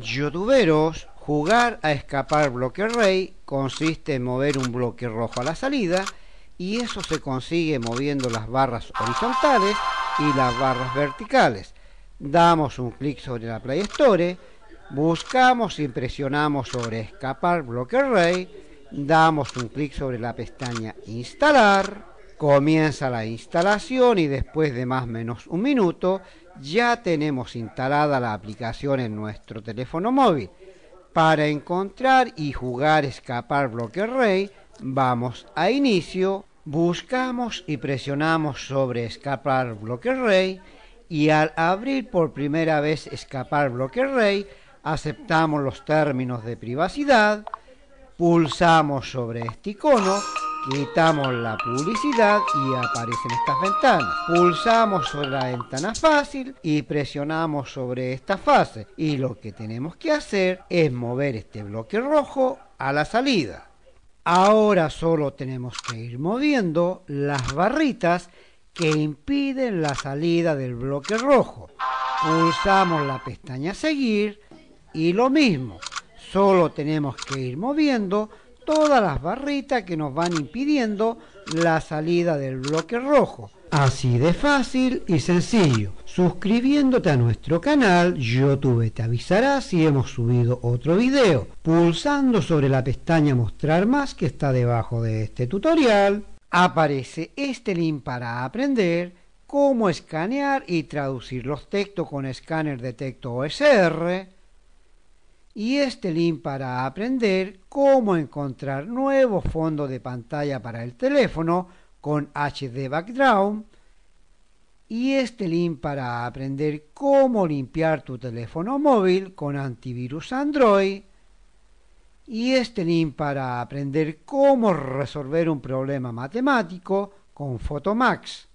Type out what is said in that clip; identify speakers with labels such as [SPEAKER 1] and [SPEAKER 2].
[SPEAKER 1] youtuberos jugar a escapar bloque rey consiste en mover un bloque rojo a la salida y eso se consigue moviendo las barras horizontales y las barras verticales. Damos un clic sobre la Play Store, buscamos y presionamos sobre escapar bloque rey, damos un clic sobre la pestaña instalar, comienza la instalación y después de más o menos un minuto ya tenemos instalada la aplicación en nuestro teléfono móvil. Para encontrar y jugar escapar bloque rey, vamos a inicio, buscamos y presionamos sobre escapar bloque rey y al abrir por primera vez escapar bloque rey, aceptamos los términos de privacidad, pulsamos sobre este icono Quitamos la publicidad y aparecen estas ventanas. Pulsamos sobre la ventana fácil y presionamos sobre esta fase. Y lo que tenemos que hacer es mover este bloque rojo a la salida. Ahora solo tenemos que ir moviendo las barritas que impiden la salida del bloque rojo. Pulsamos la pestaña seguir y lo mismo. Solo tenemos que ir moviendo todas las barritas que nos van impidiendo la salida del bloque rojo. Así de fácil y sencillo. Suscribiéndote a nuestro canal, YouTube te avisará si hemos subido otro video, pulsando sobre la pestaña Mostrar más que está debajo de este tutorial. Aparece este link para aprender cómo escanear y traducir los textos con escáner de texto OSR y este link para aprender cómo encontrar nuevos fondos de pantalla para el teléfono con HD Background y este link para aprender cómo limpiar tu teléfono móvil con antivirus Android y este link para aprender cómo resolver un problema matemático con Photomax.